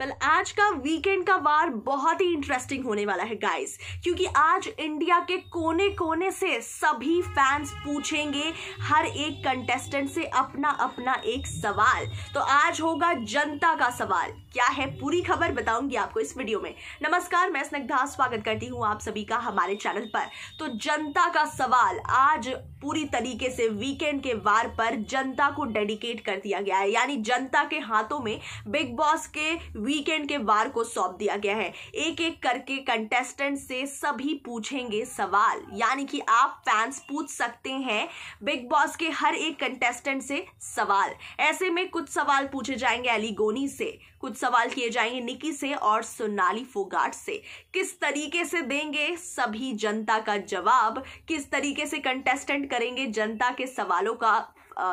well well, आज का weekend का वार बहुत ही इंटरेस्टिंग होने वाला है गाइस क्योंकि आज इंडिया के कोने कोने से सभी फैंस पूछेंगे हर एक कंटेस्टेंट से अपना अपना एक सवाल तो आज होगा जनता का सवाल क्या है पूरी खबर बताऊंगी आपको इस वीडियो में नमस्कार मैं स्नग्धा स्वागत करती हूँ आप सभी का हमारे चैनल पर तो जनता का सवाल आज पूरी तरीके से वीकेंड के वार पर जनता को डेडिकेट कर दिया गया है यानी जनता के हाथों में बिग बॉस के वीकेंड के वार को सौंप दिया गया है एक एक करके कंटेस्टेंट से सभी पूछेंगे सवाल यानी कि आप फैंस पूछ सकते हैं बिग बॉस के हर एक कंटेस्टेंट से सवाल ऐसे में कुछ सवाल पूछे जाएंगे एलिगोनी से कुछ सवाल किए जाएंगे निकी से और सोनाली फोगाट से किस तरीके से देंगे सभी जनता का जवाब किस तरीके से कंटेस्टेंट करेंगे जनता के सवालों का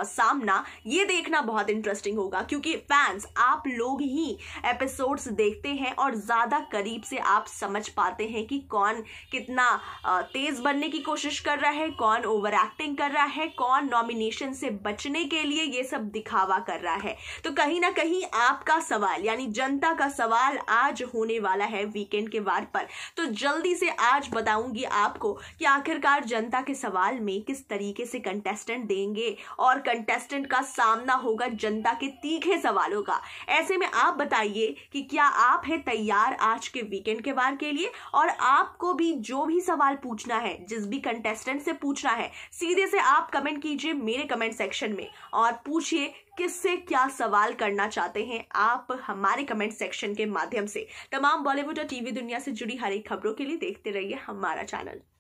सामना ये देखना बहुत इंटरेस्टिंग होगा क्योंकि फैंस आप लोग ही एपिसोड्स देखते हैं और ज़्यादा करीब से आप समझ पाते हैं कि कौन कितना तेज़ बनने की कोशिश कर रहा है कौन ओवर एक्टिंग कर रहा है कौन नॉमिनेशन से बचने के लिए ये सब दिखावा कर रहा है तो कहीं ना कहीं आपका सवाल यानी जनता का सवाल आज होने वाला है वीकेंड के वार पर तो जल्दी से आज बताऊंगी आपको कि आखिरकार जनता के सवाल में किस तरीके से कंटेस्टेंट देंगे और और कंटेस्टेंट का सामना होगा जनता के तीखे सवालों का ऐसे में आप बताइए कि क्या आप हैं तैयार आज के वीकेंड के वार के लिए और आपको भी जो भी सवाल पूछना है जिस भी कंटेस्टेंट से पूछना है सीधे से आप कमेंट कीजिए मेरे कमेंट सेक्शन में और पूछिए किससे क्या सवाल करना चाहते हैं आप हमारे कमेंट सेक्शन के माध्यम से तमाम बॉलीवुड और टीवी दुनिया से जुड़ी हर एक खबरों के लिए देखते रहिए हमारा चैनल